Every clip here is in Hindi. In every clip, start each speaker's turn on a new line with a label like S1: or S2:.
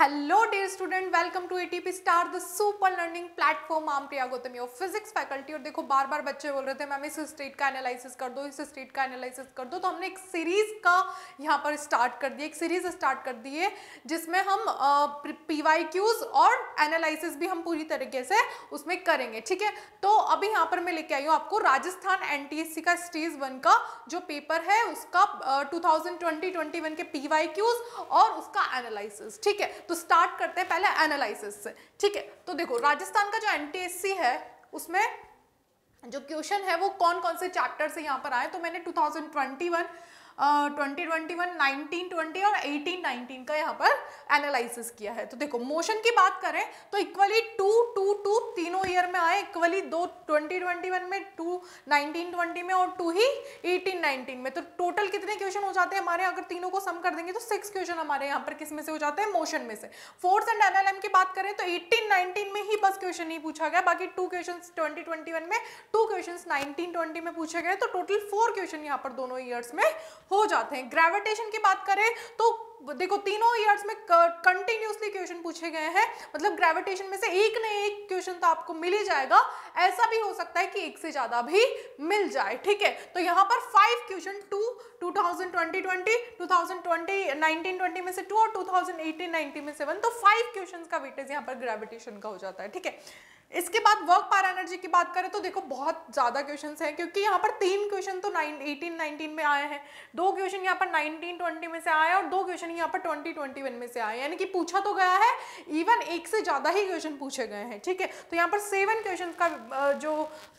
S1: Hello dear student welcome to ATP star the super learning platform I'm Priya Gautam your physics faculty और देखो बार बार बच्चे बोल रहे थे मैम इस स्टेट का एनालिसिस कर दो इस स्टेट का एनालिसिस कर दो तो हमने एक सीरीज का यहाँ पर स्टार्ट कर दिया एक सीरीज स्टार्ट कर दी है जिसमें हम पी वाई क्यूज और एनालिसिस भी हम पूरी तरीके से उसमें करेंगे ठीक है तो अभी यहाँ पर मैं लेके आई हूँ आपको राजस्थान एन का स्टेज वन का जो पेपर है उसका टू थाउजेंड के पी और उसका एनालिसिस ठीक है तो स्टार्ट करते हैं पहले एनालिसिस से ठीक है तो देखो राजस्थान का जो एन है उसमें जो क्वेश्चन है वो कौन कौन से चैप्टर से यहाँ पर आए तो मैंने 2021 twenty twenty one nineteen twenty और एटीन नाइनटीन का यहाँ पर एनालिसिस किया है तो देखो मोशन की बात करें तो इक्वली टू टू टू तीनों ईयर में आए इक्वली दो ट्वेंटी ट्वेंटी वन में टू नाइनटीन ट्वेंटी में और टू ही एटीन नाइनटीन में तो टोटल कितने क्वेश्चन हो जाते हैं हमारे अगर तीनों को सम कर देंगे तो सिक्स क्वेश्चन हमारे यहाँ पर किस में से हो जाते हैं मोशन में से फोर्थ एंड एनएलएम की बात करें तो एटीन नाइनटीन में ही बस क्वेश्चन ही पूछा गया बाकी two question twenty twenty one में टू क्वेश्चन नाइनटीन ट्वेंटी में पूछे गए तो टोटल फोर क्वेश्चन यहाँ पर दोनों ईयर्स में हो जाते हैं ग्रेविटेशन की बात करें तो देखो तीनों ईयर्स में कंटिन्यूसली क्वेश्चन पूछे गए हैं मतलब ग्रेविटेशन में से एक न एक क्वेश्चन तो आपको मिल ही जाएगा ऐसा भी हो सकता है कि एक से ज़्यादा भी मिल जाए ठीक है तो यहाँ पर five question two two thousand twenty twenty two thousand twenty twenty में से टू और टू थाउजेंड में सेवन तो फाइव क्वेश्चन का वेटेज यहाँ पर ग्रेविटेशन का हो जाता है ठीक है इसके बाद वर्क पार एनर्जी की बात करें तो देखो बहुत ज़्यादा क्वेश्चन हैं क्योंकि यहाँ पर तीन क्वेश्चन तो नाइन एटीन नाइनटीन में आए हैं दो क्वेश्चन यहाँ पर नाइनटीन ट्वेंटी में से आए और दो क्वेश्चन यहाँ पर ट्वेंटी ट्वेंटी वन में से आए यानी कि पूछा तो गया है इवन एक से ज़्यादा ही क्वेश्चन पूछे गए हैं ठीक है तो यहाँ पर सेवन क्वेश्चन का जो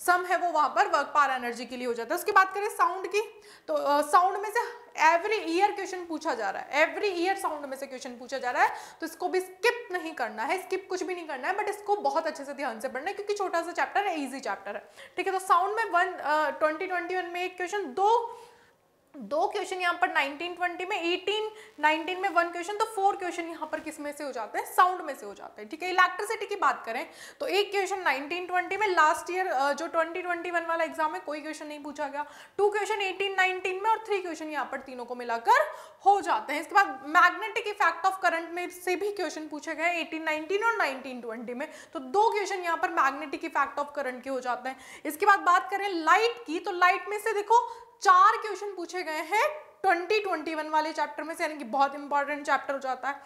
S1: सम है वो वहाँ पर वर्क पार एनर्जी के लिए हो जाता है उसकी बात करें साउंड की तो साउंड में से एवरी ईयर क्वेश्चन पूछा जा रहा है एवरी ईयर साउंड में से क्वेश्चन पूछा जा रहा है तो इसको भी स्किप नहीं करना है स्किप कुछ भी नहीं करना है बट इसको बहुत अच्छे से ध्यान से पढ़ना है क्योंकि छोटा सा चैप्टर है ईजी चैप्टर है ठीक है तो साउंड में वन ट्वेंटी uh, में एक क्वेश्चन दो दो क्वेश्चन यहाँ पर 1920 में 18, 19 में वन क्वेश्चन तो फोर क्वेश्चन यहाँ पर किस में से हो जाते हैं साउंड में से हो जाते हैं ठीक है इलेक्ट्रिसिटी की बात करें तो एक क्वेश्चन 1920 में लास्ट ईयर जो 2021 वाला एग्जाम है कोई क्वेश्चन नहीं पूछा गया टू क्वेश्चन 18, 19 में और थ्री क्वेश्चन यहाँ पर तीनों को मिलाकर हो जाते हैं इसके बाद मैग्नेटिक इफेक्ट ऑफ करंट में से भी क्वेश्चन पूछे गए एटीन नाइनटीन और नाइनटीन ट्वेंटी में तो दो क्वेश्चन यहाँ पर मैग्नेटिक इफेक्ट ऑफ करंट के हो जाते हैं इसके बाद बात करें लाइट की तो लाइट में से देखो चार क्वेश्चन पूछे गए हैं 2021 वाले चैप्टर में से यानी कि बहुत इंपॉर्टेंट चैप्टर हो जाता है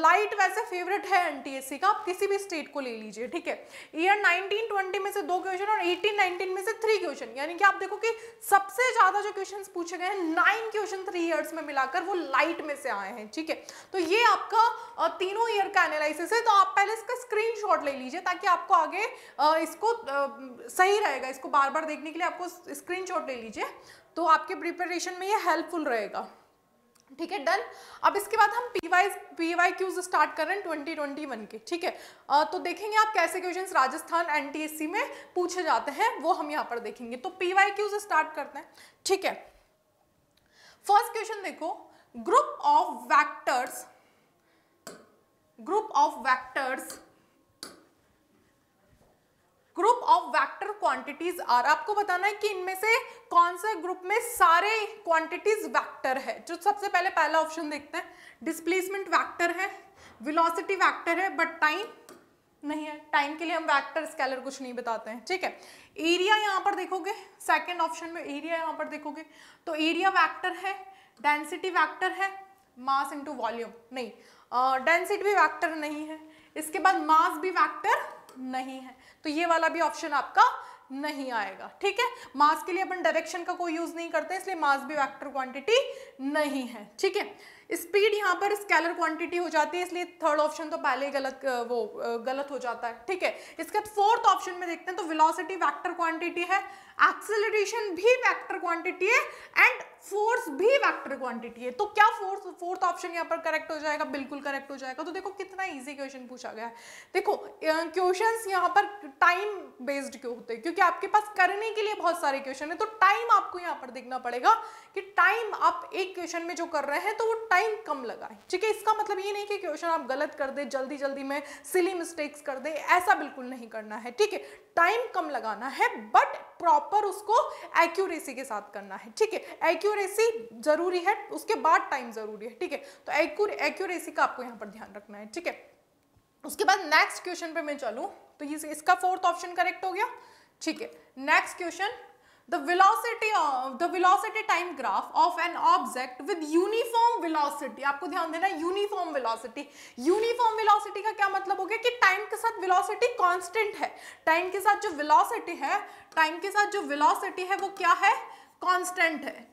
S1: लाइट uh, वैसे फेवरेट है एन का आप किसी भी स्टेट को ले लीजिए ठीक है ईयर 1920 में से दो क्वेश्चन और 1819 में से थ्री क्वेश्चन यानी कि आप देखो कि सबसे ज़्यादा जो क्वेश्चन पूछे गए हैं नाइन क्वेश्चन थ्री ईयर्स में मिलाकर वो लाइट में से आए हैं ठीक है तो ये आपका तीनों ईयर का एनालिसिस है तो आप पहले इसका स्क्रीन ले लीजिए ताकि आपको आगे इसको सही रहेगा इसको बार बार देखने के लिए आपको स्क्रीन ले लीजिए तो आपके प्रिपरेशन में ये हेल्पफुल रहेगा ठीक है डन अब इसके बाद हम P Y P Y PYQs start कर रहे हैं ट्वेंटी ट्वेंटी वन के ठीक है तो देखेंगे आप कैसे क्वेश्चंस राजस्थान एनटीएससी में पूछे जाते हैं वो हम यहाँ पर देखेंगे तो पी वाई क्यूज स्टार्ट करते हैं ठीक है फर्स्ट क्वेश्चन देखो group of vectors group of vectors quantities are आपको बताना है कि इनमें से कौन से ग्रुप में सारे क्वांटिटीज वैक्टर है जो सबसे पहले पहला ऑप्शन देखते हैं डिस्प्लेसमेंट वैक्टर है विलोसिटी वैक्टर है बट टाइम नहीं है टाइम के लिए हम वैक्टर स्केलर कुछ नहीं बताते हैं ठीक है एरिया यहाँ पर देखोगे सेकेंड ऑप्शन में एरिया यहाँ पर देखोगे तो एरिया वैक्टर है डेंसिटी वैक्टर है मास इंटू वॉल्यूम नहीं डेंसिटी भी वैक्टर नहीं है इसके बाद मास भी वैक्टर नहीं है तो ये वाला भी ऑप्शन आपका नहीं आएगा ठीक है मास के लिए अपन डायरेक्शन का कोई यूज नहीं करते इसलिए मास भी वेक्टर क्वांटिटी नहीं है ठीक है स्पीड यहाँ पर स्केलर क्वांटिटी हो जाती है इसलिए थर्ड ऑप्शन तो पहले ही गलत वो गलत हो जाता है ठीक है इसके बाद फोर्थ ऑप्शन में देखते हैं तो वेलोसिटी वेक्टर क्वांटिटी है एक्सेलरेशन भी वेक्टर क्वांटिटी है एंड फोर्स भी वेक्टर क्वांटिटी है तो क्या फोर्स फोर्थ ऑप्शन यहाँ पर करेक्ट हो जाएगा बिल्कुल करेक्ट हो जाएगा तो देखो कितना ईजी क्वेश्चन पूछा गया है देखो क्वेश्चन यहाँ पर टाइम बेस्ड क्यों होते हैं क्योंकि आपके पास करने के लिए बहुत सारे क्वेश्चन है तो टाइम आपको यहाँ पर देखना पड़ेगा कि टाइम आप एक एक क्वेश्चन में जो कर रहे हैं तो वो टाइम कम लगाए ठीक है इसका मतलब ये नहीं कि क्वेश्चन आप गलत कर दे जल्दी जल्दी में सिली मिस्टेक्स कर दे ऐसा बिल्कुल नहीं करना है ठीक है टाइम कम लगाना है बट प्रॉपर उसको एक्यूरेसी के साथ करना है ठीक है एक्यूरेसी जरूरी है उसके बाद टाइम जरूरी है ठीक है तो एक्यूरेसी का आपको यहाँ पर ध्यान रखना है ठीक है उसके बाद नेक्स्ट क्वेश्चन पे मैं चलूँ तो ये इसका फोर्थ ऑप्शन करेक्ट हो गया ठीक है next question the velocity of the velocity time graph of an object with uniform velocity aapko dhyan dena uniform velocity uniform velocity ka kya matlab hoga ki time ke sath velocity constant hai time ke sath jo velocity hai time ke sath jo velocity hai wo kya hai constant hai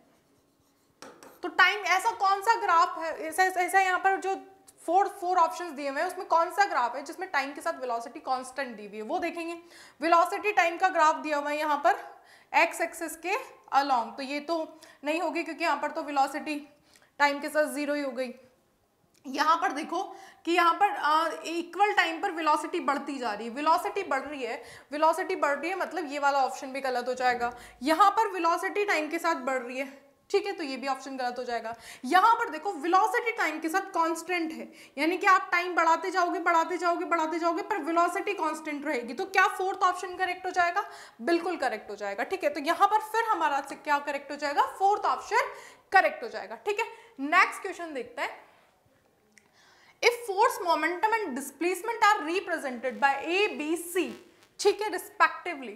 S1: to time aisa kaun sa graph hai aisa aisa yahan par jo four four option दिए हुए हैं उसमें कौन सा ग्राफ है जिसमें टाइम के साथ वेलोसिटी कांस्टेंट दी हुई है वो देखेंगे वेलोसिटी टाइम का ग्राफ दिया हुआ है यहाँ पर एक्स एक्सेस के अलॉन्ग तो ये तो नहीं होगी क्योंकि यहाँ पर तो विलोसिटी टाइम के साथ ज़ीरो ही हो गई यहाँ पर देखो कि यहाँ पर इक्वल टाइम पर वेलोसिटी बढ़ती जा रही है वेलोसिटी बढ़ रही है वेलोसिटी बढ़ रही है मतलब ये वाला ऑप्शन भी गलत हो जाएगा यहाँ पर वेलोसिटी टाइम के साथ बढ़ रही है ठीक है तो ये भी ऑप्शन गलत हो जाएगा यहां पर देखो वेलोसिटी टाइम के साथ कांस्टेंट है यानी कि आप टाइम बढ़ाते जाओगे बढ़ाते जाओगे बढ़ाते जाओगे पर वेलोसिटी कांस्टेंट रहेगी तो क्या फोर्थ ऑप्शन करेक्ट हो जाएगा बिल्कुल करेक्ट हो जाएगा ठीक है तो यहां पर फिर हमारा से क्या करेक्ट हो जाएगा फोर्थ ऑप्शन करेक्ट हो जाएगा ठीक है नेक्स्ट क्वेश्चन देखते हैं if force momentum and displacement are represented by A B C ठीक है रिस्पेक्टिवली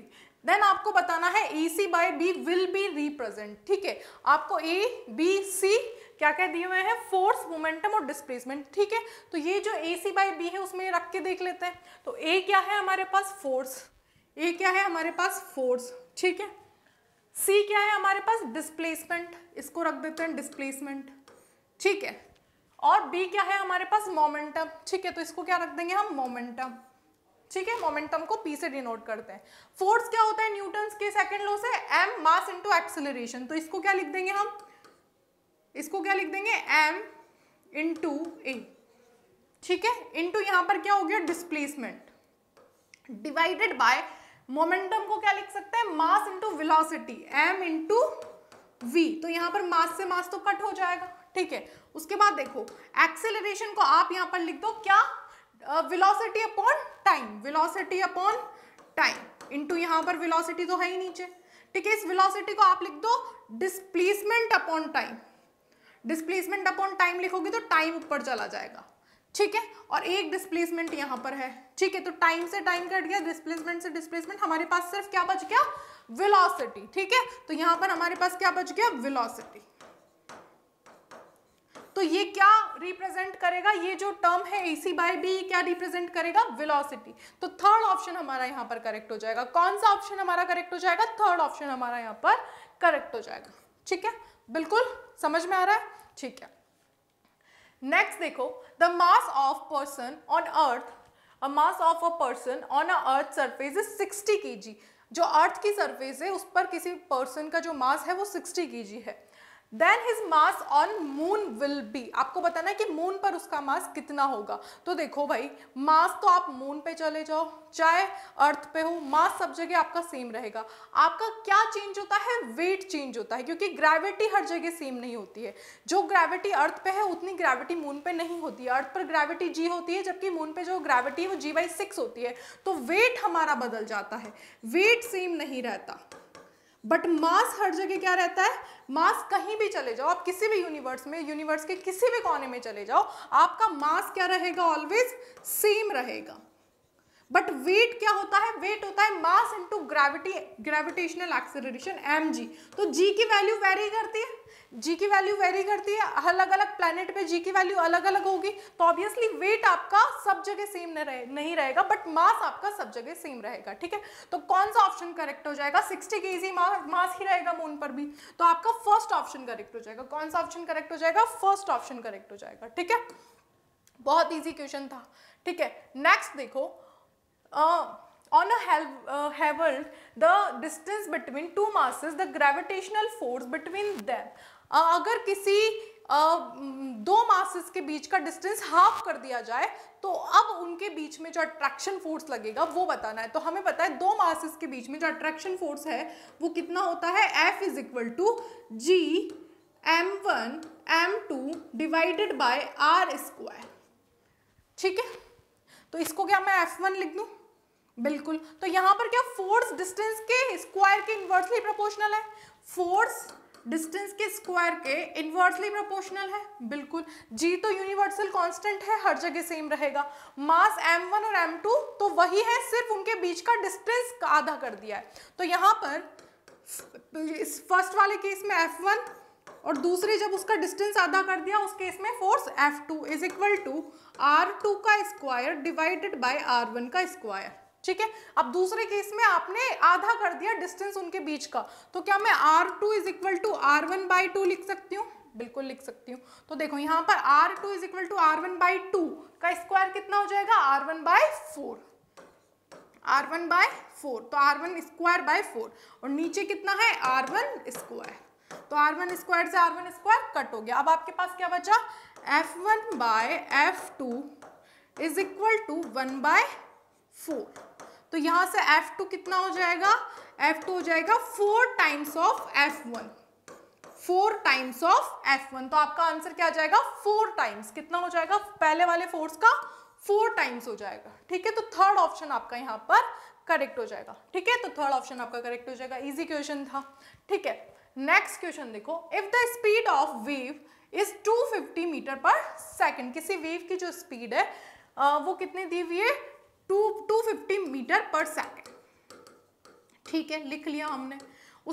S1: देन आपको बताना है A C by B will be represent ठीक है आपको ए बी सी क्या क्या दिए हुए हैं फोर्स मोमेंटम और डिस्प्लेसमेंट ठीक है तो ये जो ए सी बाई बी है उसमें रख के देख लेते हैं तो ए क्या है हमारे पास फोर्स ए क्या है हमारे पास फोर्स ठीक है सी क्या है हमारे पास डिस्प्लेसमेंट इसको रख देते हैं डिस्प्लेसमेंट ठीक है और बी क्या है हमारे पास मोमेंटम ठीक है तो इसको क्या रख देंगे हम मोमेंटम ठीक है मोमेंटम को पी से डिनोट करते हैं फोर्स क्या होता है न्यूटन के सेकेंड लो से एम मास इंटू एक्सिलेशन तो इसको क्या लिख देंगे हम इसको क्या लिख देंगे एम इंटू ए ठीक है इंटू यहां पर क्या हो गया डिस्प्लेसमेंट डिवाइडेड बाय मोमेंटम को क्या लिख सकते हैं mass into velocity M into V तो यहां पर मास से मास तो कट हो जाएगा ठीक है उसके बाद देखो एक्सेलरेशन को आप यहां पर लिख दो क्या velocity upon time velocity upon time into यहां पर वेलोसिटी तो है ही नीचे ठीक है इस वेलोसिटी को आप लिख दो displacement upon time displacement upon time लिखोगे तो टाइम ऊपर चला जाएगा ठीक है और एक डिस्प्लेसमेंट यहां पर है ठीक है तो टाइम से टाइम कट गया डिस्प्लेसमेंट से डिस्प्लेसमेंट हमारे पास सिर्फ क्या बच गया वेलोसिटी ठीक है तो यहां पर हमारे पास क्या बच गया वेलोसिटी तो ये क्या रिप्रेजेंट करेगा ये जो टर्म है ए सी बाई बी क्या रिप्रेजेंट करेगा विलोसिटी तो थर्ड ऑप्शन हमारा यहाँ पर करेक्ट हो जाएगा कौन सा ऑप्शन हमारा करेक्ट हो जाएगा थर्ड ऑप्शन हमारा यहाँ पर करेक्ट हो जाएगा ठीक है बिल्कुल समझ में आ रहा है ठीक है नेक्स्ट देखो the mass of person on earth a mass of a person on a earth surface is sixty K जो अर्थ की सरफेस है उस पर किसी पर्सन का जो मास है वो सिक्सटी के है then his mass on moon will be आपको बताना है कि मून पर उसका मास कितना होगा तो देखो भाई मास तो आप मून पे चले जाओ चाहे अर्थ पे हो मास सब जगह आपका सेम रहेगा आपका क्या चेंज होता है वेट चेंज होता है क्योंकि ग्रेविटी हर जगह सेम नहीं होती है जो ग्रेविटी अर्थ पे है उतनी ग्रेविटी मून पे नहीं होती है अर्थ पर ग्रेविटी जी होती है जबकि मून पे जो ग्रेविटी है वो जी बाई सिक्स होती है तो वेट हमारा बदल जाता है वेट सेम नहीं रहता बट मास हर जगह क्या रहता है मास कहीं भी चले जाओ आप किसी भी यूनिवर्स में यूनिवर्स के किसी भी कोने में चले जाओ आपका मास क्या रहेगा ऑलवेज सेम रहेगा बट वेट क्या होता है वेट होता है mass into gravity gravitational acceleration M G तो जी की वैल्यू वेरी करती है जी की वैल्यू वेरी करती है अलग अलग प्लेनेट पे जी की वैल्यू अलग अलग होगी तो ऑब्वियसली वेट आपका सब जगह सेम न रहे नहीं रहेगा बट मास आपका सब जगह सेम रहेगा ठीक है तो कौन सा ऑप्शन करेक्ट हो जाएगा सिक्सटी के जी मास ही रहेगा मून पर भी तो आपका फर्स्ट ऑप्शन करेक्ट हो जाएगा कौन सा ऑप्शन करेक्ट हो जाएगा फर्स्ट ऑप्शन करेक्ट हो जाएगा ठीक है बहुत ईजी क्वेश्चन था ठीक है नेक्स्ट देखो uh, on a have, uh, Haveld, the distance between two masses, the gravitational force between them. Uh, अगर किसी uh, mm, दो मासेस के बीच का डिस्टेंस हाफ कर दिया जाए तो अब उनके बीच में जो अट्रैक्शन फोर्स लगेगा वो बताना है तो हमें पता है दो मासेस के बीच में जो अट्रैक्शन फोर्स है वो कितना होता है F is equal to G M one M two divided by R square ठीक है तो इसको क्या मैं एफ वन लिख दूँ बिल्कुल तो यहाँ पर क्या फोर्स डिस्टेंस के स्क्वायर के इन्वर्सली प्रोपोर्शनल है फोर्स डिस्टेंस के स्क्वायर के इन्वर्सली प्रोपोर्शनल है बिल्कुल जी तो यूनिवर्सल कांस्टेंट है हर जगह सेम रहेगा मास एम वन और एम टू तो वही है सिर्फ उनके बीच का डिस्टेंस आधा कर दिया है तो यहाँ पर इस फर्स्ट वाले केस में एफ वन और दूसरे जब उसका डिस्टेंस आधा कर दिया उस केस में force F two is equal to R का स्क्वायर डिवाइडेड बाई आर का स्क्वायर ठीक है अब दूसरे केस में आपने आधा कर दिया डिस्टेंस उनके बीच का तो क्या मैं R two is equal to R one by two लिख सकती हूँ बिल्कुल लिख सकती हूँ तो देखो यहाँ पर R two is equal to R one by two का स्क्वायर कितना हो जाएगा R one by four R one by four तो R one square by four और नीचे कितना है आर वन स्क्वायर तो आर वन स्क्वायर से आर वन स्क्वायर कट हो गया अब आपके पास क्या बचा F one by F two is equal to one by four तो यहां से F2 कितना हो जाएगा F2 हो जाएगा four times of F1 four times of F1 तो आपका आंसर क्या जाएगा फोर टाइम्स कितना हो जाएगा पहले वाले फोर्स का फोर टाइम्स हो जाएगा ठीक है तो थर्ड ऑप्शन आपका यहां पर करेक्ट हो जाएगा ठीक है तो थर्ड ऑप्शन आपका करेक्ट हो जाएगा इजी क्वेश्चन था ठीक है नेक्स्ट क्वेश्चन देखो if the speed of wave is 250 metre per second किसी वेव की जो स्पीड है वो कितनी दी हुई है मीटर पर सेकेंड ठीक है लिख लिया हमने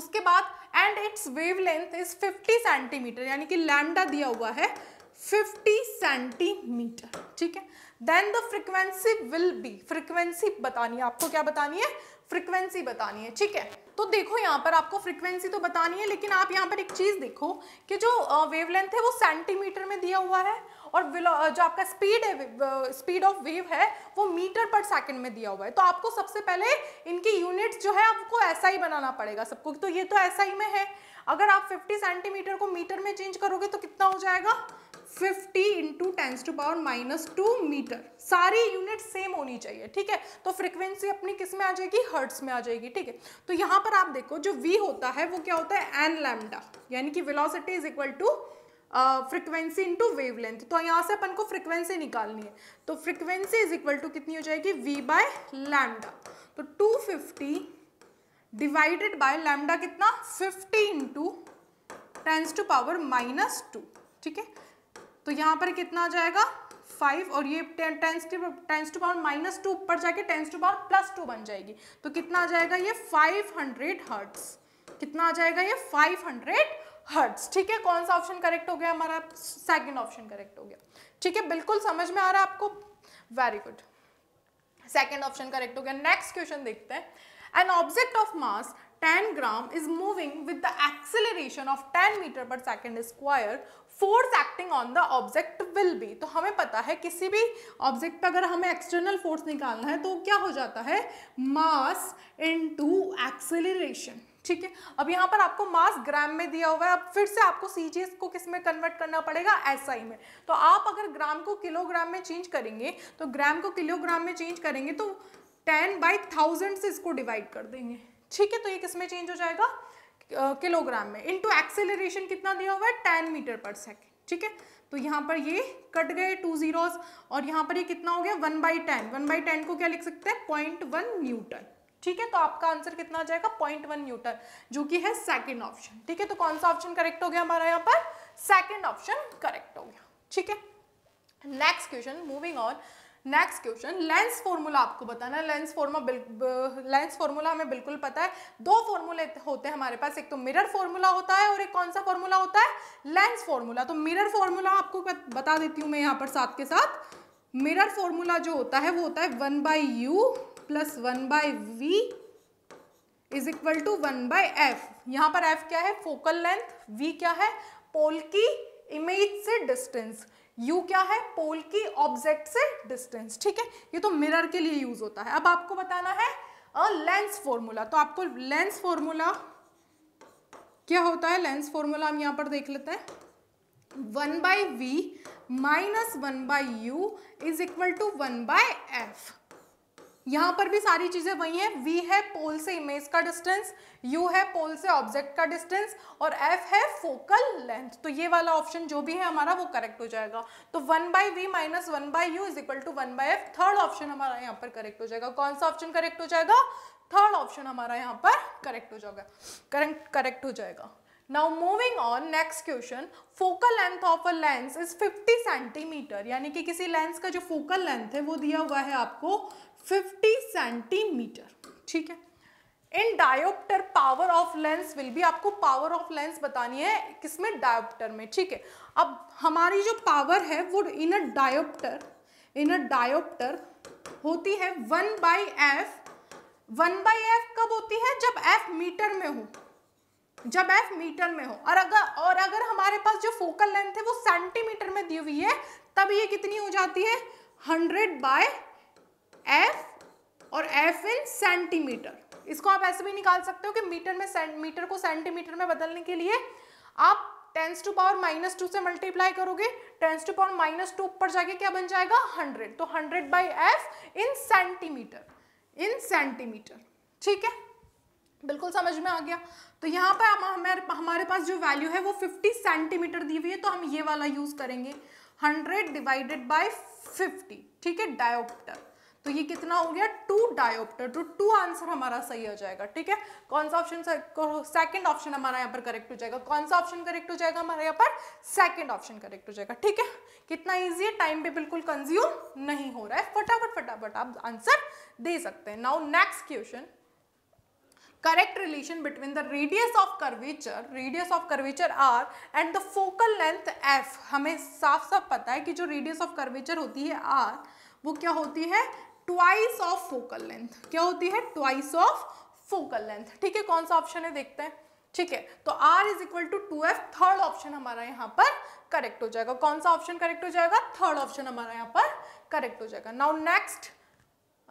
S1: उसके बाद and it's wave length is 50 centimetre यानी कि लैमडा दिया हुआ है 50 सेंटीमीटर ठीक है then the frequency will be frequency बतानी है आपको क्या बतानी है फ्रिक्वेंसी बतानी है ठीक है तो देखो यहाँ पर आपको फ्रिक्वेंसी तो बतानी है लेकिन आप यहाँ पर एक चीज़ देखो कि जो वेवलेंथ है वो सेंटीमीटर में दिया हुआ है और जो आपका स्पीड है स्पीड ऑफ वेव है वो मीटर पर सेकंड में दिया हुआ है तो आपको सबसे पहले इनकी यूनिट्स जो है आपको ऐसा ही बनाना पड़ेगा सबको तो ये तो ऐसा ही में है अगर आप 50 सेंटीमीटर को मीटर में चेंज करोगे तो कितना हो जाएगा 50 into tens to power minus two metre सारी यूनिट सेम होनी चाहिए ठीक है तो फ्रिक्वेंसी अपनी किस में आ जाएगी हर्ट्स में आ जाएगी ठीक है तो यहाँ पर आप देखो जो v होता है वो क्या होता है n लैमडा यानी कि velocity is equal to frequency into length तो यहाँ से अपन को फ्रिक्वेंसी निकालनी है तो फ्रिक्वेंसी इज इक्वल टू कितनी हो जाएगी वी बाय लैमडा तो 250 डिवाइडेड बाय लैमडा कितना 50 into tens to power minus two ठीक है तो यहाँ पर कितना आ जाएगा फाइव और ये tens tens to power minus two ऊपर जाके tens to power plus two बन जाएगी तो कितना आ जाएगा ये फाइव हंड्रेड हर्ट्स कितना आ जाएगा ये फाइव हंड्रेड हर्ट्स ठीक है कौन सा ऑप्शन करेक्ट हो गया हमारा सेकंड ऑप्शन करेक्ट हो गया ठीक है बिल्कुल समझ में आ रहा है आपको very good second option correct हो गया नेक्स्ट क्वेश्चन देखते हैं an object of mass 10 gram is moving with the acceleration of 10 metre per second square force acting on the object will be तो हमें पता है किसी भी ऑब्जेक्ट पर अगर हमें एक्सटर्नल फोर्स निकालना है तो क्या हो जाता है मास इनटू एक्सेलरेशन ठीक है अब यहाँ पर आपको मास ग्राम में दिया हुआ है अब फिर से आपको सी को किस में कन्वर्ट करना पड़ेगा एसआई SI में तो आप अगर ग्राम को किलोग्राम में चेंज करेंगे तो ग्राम को किलोग्राम में चेंज करेंगे तो टेन बाई थाउजेंड से इसको डिवाइड कर देंगे ठीक है तो ये किस में चेंज हो जाएगा किलोग्राम में इनटू एक्सेलरेशन कितना दिया हुआ है टेन मीटर पर सेकेंड ठीक है तो यहाँ पर ये कट गए टू जीरोज और यहाँ पर ये कितना हो गया one by ten one by ten को क्या लिख सकते हैं पॉइंट वन न्यूटन ठीक है तो आपका आंसर कितना आ जाएगा पॉइंट वन न्यूटन जो कि है सेकेंड ऑप्शन ठीक है तो कौन सा ऑप्शन करेक्ट हो गया हमारा यहाँ पर सेकेंड ऑप्शन करेक्ट हो गया ठीक है next question moving on next question lens formula आपको बताना लेंस फॉर्मा लेंस फॉर्मूला हमें बिल्कुल पता है दो फॉर्मूले होते हैं हमारे पास एक तो मिरर फॉर्मूला होता है और एक कौन सा फॉर्मूला होता है लेंस फॉर्मूला तो मिरर फॉर्मूला आपको बता देती हूँ मैं यहाँ पर साथ के साथ मिरर फॉर्मूला जो होता है वो होता है one by U plus one by V is equal to one by F यहाँ पर एफ क्या है फोकल लेंथ वी क्या है पोल की इमेज से डिस्टेंस यू क्या है पोल की ऑब्जेक्ट से डिस्टेंस ठीक है ये तो मिरर के लिए यूज होता है अब आपको बताना है लेंस फॉर्मूला तो आपको लेंस फॉर्मूला क्या होता है लेंस फॉर्मूला हम यहाँ पर देख लेते हैं one by V minus one by U is equal to one by F यहाँ पर भी सारी चीज़ें वही हैं वी है पोल से इमेज का डिस्टेंस यू है पोल से ऑब्जेक्ट का डिस्टेंस और एफ है फोकल लेंथ तो ये वाला ऑप्शन जो भी है हमारा वो करेक्ट हो जाएगा तो one by V minus one by U is equal to one by F third option हमारा यहाँ पर करेक्ट हो जाएगा कौन सा ऑप्शन करेक्ट हो जाएगा थर्ड ऑप्शन हमारा यहाँ पर करेक्ट हो जाएगा करेक्ट करेक्ट हो जाएगा now moving on next question focal length of a lens is 50 centimetre यानी कि किसी लेंस का जो फोकल लेंथ है वो दिया हुआ है आपको 50 सेंटीमीटर ठीक है in dioptre power of lens will भी आपको पावर ऑफ लेंस बतानी है किसमें डायोप्टर में ठीक है अब हमारी जो पावर है वो इन अ डायोप्टर इन अ डायोप्टर होती है one by F one by F कब होती है जब एफ मीटर में हो जब एफ मीटर में हो और अगर और अगर हमारे पास जो फोकल लेंथ है वो सेंटीमीटर में दी हुई है तब ये कितनी हो जाती है हंड्रेड बाय एफ और एफ इन सेंटीमीटर इसको आप ऐसे भी निकाल सकते हो कि मीटर में मीटर को सेंटीमीटर में बदलने के लिए आप tens to power minus two से मल्टीप्लाई करोगे tens to power minus two ऊपर जाके क्या बन जाएगा हंड्रेड तो hundred by F in centimetre in centimetre ठीक है बिल्कुल समझ में आ गया तो यहाँ पर हमारे हमारे पास जो वैल्यू है वो 50 सेंटीमीटर दी हुई है तो हम ये वाला यूज़ करेंगे 100 डिवाइडेड बाय 50 ठीक है डायोप्टर तो ये कितना हो गया टू डायोप्टर तो टू आंसर हमारा सही हो जाएगा ठीक है कौन सा ऑप्शन सेकंड ऑप्शन हमारा यहाँ पर करेक्ट हो जाएगा कौन सा ऑप्शन करेक्ट हो जाएगा हमारे यहाँ पर सेकंड ऑप्शन करेक्ट हो जाएगा ठीक है कितना इजी है टाइम पे बिल्कुल कंज्यूम नहीं हो रहा है फटाफट फटाफट आप आंसर दे सकते हैं now next question correct relation between the radius of curvature radius of curvature r and the focal length f हमें साफ साफ पता है कि जो radius of curvature होती है r वो क्या होती है twice of focal length क्या होती है twice of focal length ठीक है कौन सा ऑप्शन है देखते हैं ठीक है तो r is equal to two F third option हमारा यहाँ पर करेक्ट हो जाएगा कौन सा ऑप्शन करेक्ट हो जाएगा थर्ड ऑप्शन हमारा यहाँ पर करेक्ट हो जाएगा now next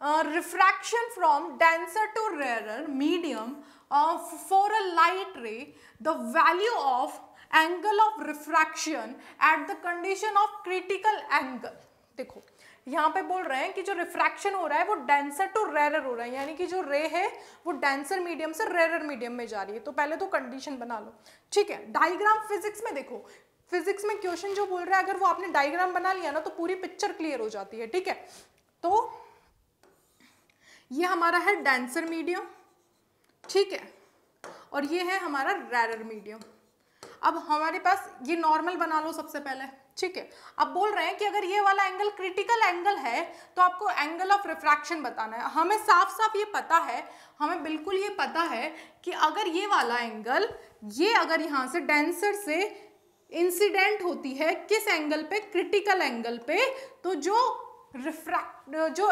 S1: refraction refraction from denser to rarer medium uh, for a light ray, the value of angle of refraction at the condition of critical angle. देखो यहाँ पे बोल रहे हैं कि जो रिफ्रैक्शन हो रहा है वो डेंसर टू रेरर हो रहा है यानी कि जो रे है वो डेंसर मीडियम से रेरर मीडियम में जा रही है तो पहले तो कंडीशन बना लो ठीक है डायग्राम फिजिक्स में देखो फिजिक्स में क्वेश्चन जो बोल रहा है अगर वो आपने डायग्राम बना लिया ना तो पूरी पिक्चर क्लियर हो जाती है ठीक है तो ये हमारा है डेंसर मीडियम ठीक है और ये है हमारा रैरर मीडियम अब हमारे पास ये नॉर्मल बना लो सबसे पहले ठीक है अब बोल रहे हैं कि अगर ये वाला एंगल क्रिटिकल एंगल है तो आपको एंगल ऑफ रिफ्रैक्शन बताना है हमें साफ साफ ये पता है हमें बिल्कुल ये पता है कि अगर ये वाला एंगल ये अगर यहाँ से डेंसर से इंसिडेंट होती है किस एंगल पे क्रिटिकल एंगल पे तो जो रिफ्रैक्ट जो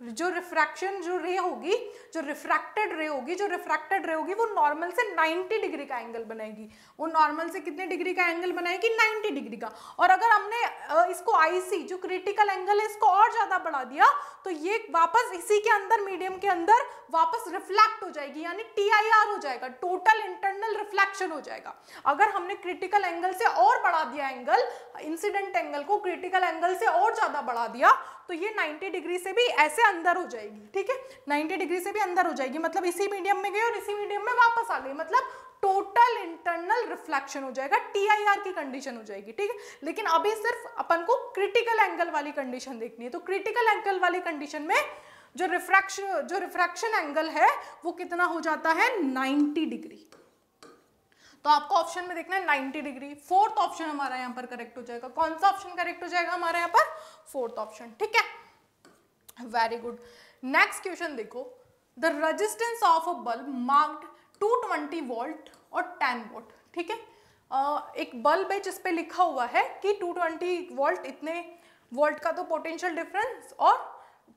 S1: जो रिफ्रैक्शन जो रे होगी जो रिफ्रैक्टेड रे होगी जो रिफ्रैक्टेड रे होगी वो नॉर्मल से 90 डिग्री का एंगल बनाएगी वो नॉर्मल से कितने डिग्री का एंगल बनाएगी 90 डिग्री का और अगर हमने इसको आईसी जो क्रिटिकल एंगल है इसको और ज़्यादा बढ़ा दिया तो ये वापस इसी के अंदर मीडियम के अंदर वापस रिफ्लैक्ट हो जाएगी यानी टी हो जाएगा टोटल इंटरनल रिफ्लैक्शन हो जाएगा अगर हमने क्रिटिकल एंगल से और बढ़ा दिया एंगल इंसिडेंट एंगल को क्रिटिकल एंगल से और ज़्यादा बढ़ा दिया तो ये डिग्री डिग्री से भी ऐसे अंदर हो जाएगी ठीक है नाइन्टी डिग्री से भी अंदर हो जाएगी मतलब इसी मीडियम में गई और इसी मीडियम में वापस आ गई मतलब टोटल इंटरनल रिफ्लेक्शन हो जाएगा टीआईआर की कंडीशन हो जाएगी ठीक है लेकिन अभी सिर्फ अपन को क्रिटिकल एंगल वाली कंडीशन देखनी है तो क्रिटिकल एंगल वाली कंडीशन में जो रिफ्रैक्शन जो रिफ्रैक्शन एंगल है वो कितना हो जाता है 90 डिग्री तो आपको ऑप्शन में देखना है 90 डिग्री फोर्थ ऑप्शन हमारा यहां पर करेक्ट हो जाएगा कौन सा ऑप्शन करेक्ट हो जाएगा हमारे यहां पर फोर्थ ऑप्शन ठीक है वेरी गुड नेक्स्ट क्वेश्चन देखो the resistance of a bulb marked 220 volt और 10 वोल्ट ठीक है एक बल्ब है जिसपे लिखा हुआ है कि 220 वोल्ट इतने वोल्ट का तो पोटेंशियल डिफरेंस और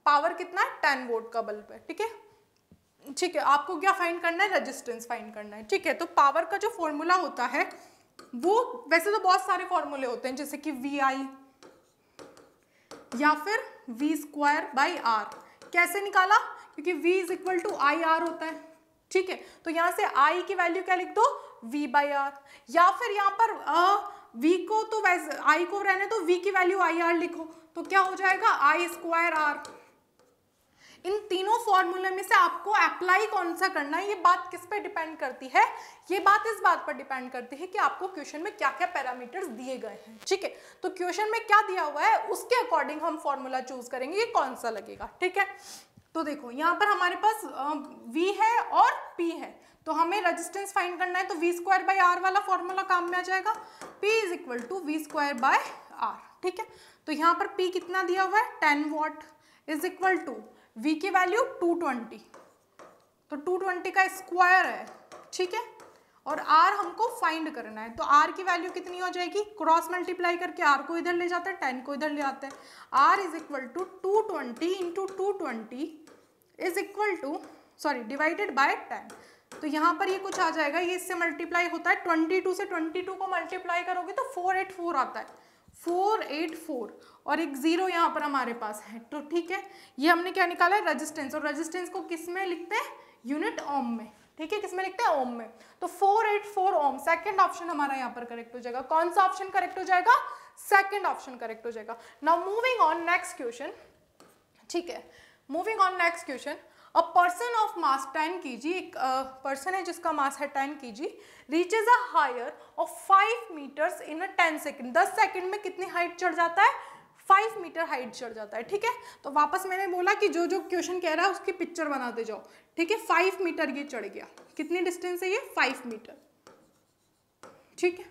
S1: पावर कितना है टेन वोल्ट का बल्ब है ठीक है ठीक है आपको क्या फाइंड करना है रजिस्टेंस फाइंड करना है ठीक है तो पावर का जो फॉर्मूला होता है वो वैसे तो बहुत सारे फॉर्मूले होते हैं जैसे कि वी आई या फिर वी स्क्वायर बाई आर कैसे निकाला क्योंकि v is equal to I R होता है ठीक है तो यहाँ से i की वैल्यू क्या लिख दो v बाई आर या फिर यहाँ पर v को तो वैसे i को रहने तो v की वैल्यू आई आर लिखो तो क्या हो जाएगा आई स्क्वायर आर इन तीनों फॉर्मूले में से आपको अप्लाई कौन सा करना है ये बात किस पे डिपेंड करती है ये बात इस बात पर डिपेंड करती है कि आपको क्वेश्चन में क्या क्या पैरामीटर्स दिए गए हैं ठीक है तो क्वेश्चन में क्या दिया हुआ है उसके अकॉर्डिंग हम फॉर्मूला चूज करेंगे ये कौन सा लगेगा ठीक है तो देखो यहाँ पर हमारे पास वी है और पी है तो हमें रेजिस्टेंस फाइंड करना है तो वी स्क्वायर बाई आर वाला फॉर्मूला काम में आ जाएगा P is equal to V square by R ठीक है तो यहाँ पर पी कितना दिया हुआ है ten watt is equal to v की वैल्यू 220 तो 220 का स्क्वायर है ठीक है और r हमको फाइंड करना है तो r की वैल्यू कितनी हो जाएगी क्रॉस मल्टीप्लाई करके r को इधर ले जाते हैं टेन को इधर ले आते हैं r is equal to two twenty into two twenty is equal to sorry divided by ten तो यहाँ पर ये कुछ आ जाएगा ये इससे मल्टीप्लाई होता है ट्वेंटी टू से ट्वेंटी टू को मल्टीप्लाई करोगे तो फोर एट फोर आता है फोर एट फोर और एक ज़ीरो यहाँ पर हमारे पास है तो ठीक है ये हमने क्या निकाला है रजिस्टेंस और रजिस्टेंस को किस में लिखते हैं यूनिट ओम में ठीक है किसमें लिखते हैं ओम में तो four eight four ohm second option हमारा यहाँ पर करेक्ट हो जाएगा कौन सा ऑप्शन करेक्ट हो जाएगा सेकेंड ऑप्शन करेक्ट हो जाएगा now moving on next question ठीक है moving on next question a person of mass ten K G एक पर्सन है जिसका मास है ten K G reaches a height of five metres in a ten second दस सेकेंड में कितनी हाइट चढ़ जाता है फाइव मीटर हाइट चढ़ जाता है ठीक है तो वापस मैंने बोला कि जो जो क्वेश्चन कह रहा है उसकी पिक्चर बनाते जाओ ठीक है फाइव मीटर ये चढ़ गया कितनी डिस्टेंस है ये फाइव मीटर ठीक है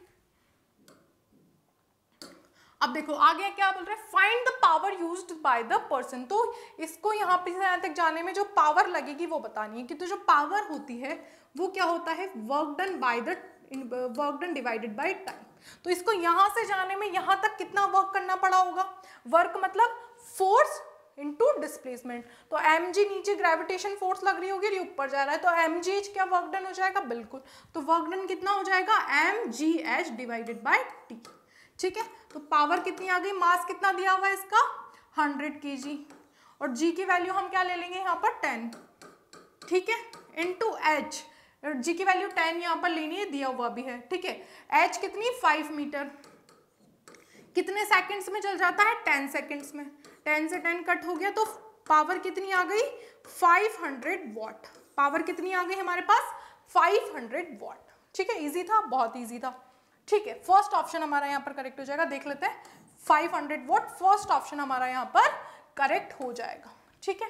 S1: अब देखो आगे क्या बोल रहे हैं find the power used by the person तो इसको यहाँ पे यहाँ तक जाने में जो पावर लगेगी वो बतानी है कि तो जो पावर होती है वो क्या होता है work done by the work done divided by time तो इसको यहाँ से जाने में यहाँ तक कितना वर्क करना पड़ा होगा वर्क मतलब फोर्स इनटू डिस्प्लेसमेंट तो एम जी नीचे ग्रेविटेशन फोर्स लग रही होगी और ऊपर जा रहा है तो एम जी एच क्या वर्कडन हो जाएगा बिल्कुल तो वर्क डन कितना हो जाएगा M G H divided by T ठीक है तो पावर कितनी आ गई मास कितना दिया हुआ है इसका हंड्रेड के और जी की वैल्यू हम क्या ले लेंगे यहाँ पर टेन ठीक है इंटू एच जी की वैल्यू टेन यहाँ पर लेनी है दिया हुआ भी है ठीक है एच कितनी फाइव मीटर कितने सेकंड्स में चल जाता है टेन सेकंड्स में टेन से टेन कट हो गया तो पावर कितनी आ गई 500 हंड्रेड वॉट पावर कितनी आ गई हमारे पास 500 हंड्रेड वॉट ठीक है इजी था बहुत इजी था ठीक है फर्स्ट ऑप्शन हमारा यहाँ पर करेक्ट हो जाएगा देख लेते हैं 500 हंड्रेड वोट फर्स्ट ऑप्शन हमारा यहाँ पर करेक्ट हो जाएगा ठीक है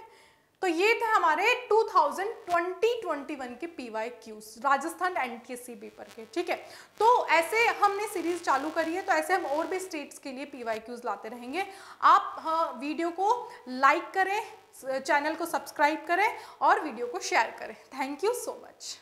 S1: तो ये थे हमारे 2020-2021 के P Y Qs Rajasthan N के सी पेपर के ठीक है तो ऐसे हमने सीरीज चालू करी है तो ऐसे हम और भी स्टेट्स के लिए पी वाई क्यूज लाते रहेंगे आप हाँ, वीडियो को लाइक करें चैनल को सब्सक्राइब करें और वीडियो को शेयर करें थैंक यू सो मच